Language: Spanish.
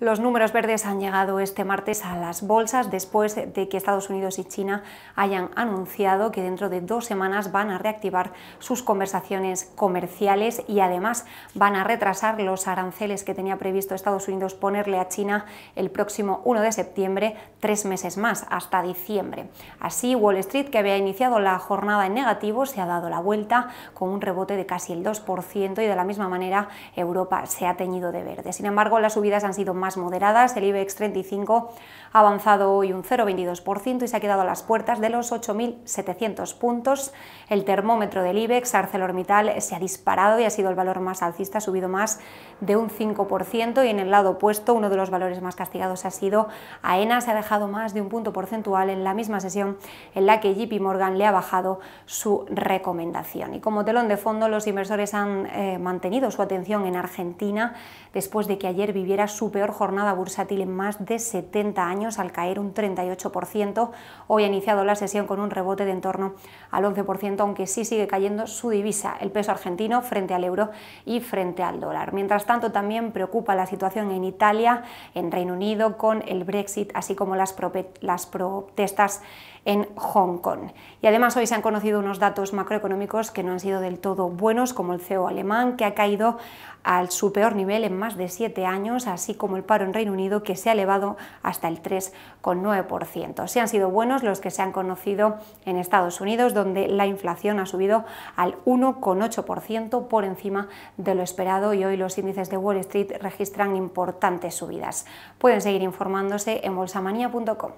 Los números verdes han llegado este martes a las bolsas después de que Estados Unidos y China hayan anunciado que dentro de dos semanas van a reactivar sus conversaciones comerciales y además van a retrasar los aranceles que tenía previsto Estados Unidos ponerle a China el próximo 1 de septiembre, tres meses más, hasta diciembre. Así, Wall Street, que había iniciado la jornada en negativo, se ha dado la vuelta con un rebote de casi el 2% y de la misma manera Europa se ha teñido de verde. Sin embargo, las subidas han sido más moderadas. El IBEX 35 ha avanzado hoy un 0,22% y se ha quedado a las puertas de los 8.700 puntos. El termómetro del IBEX, ArcelorMittal, se ha disparado y ha sido el valor más alcista, ha subido más de un 5% y en el lado opuesto uno de los valores más castigados ha sido AENA, se ha dejado más de un punto porcentual en la misma sesión en la que JP Morgan le ha bajado su recomendación. Y como telón de fondo, los inversores han eh, mantenido su atención en Argentina después de que ayer viviera su peor jornada bursátil en más de 70 años al caer un 38%. Hoy ha iniciado la sesión con un rebote de en torno al 11%, aunque sí sigue cayendo su divisa, el peso argentino frente al euro y frente al dólar. Mientras tanto, también preocupa la situación en Italia, en Reino Unido, con el Brexit, así como las, las protestas en Hong Kong. Y además hoy se han conocido unos datos macroeconómicos que no han sido del todo buenos, como el CEO alemán, que ha caído al su peor nivel en más de siete años, así como el paro en Reino Unido que se ha elevado hasta el 3,9%. Se han sido buenos los que se han conocido en Estados Unidos, donde la inflación ha subido al 1,8% por encima de lo esperado y hoy los índices de Wall Street registran importantes subidas. Pueden seguir informándose en bolsamanía.com.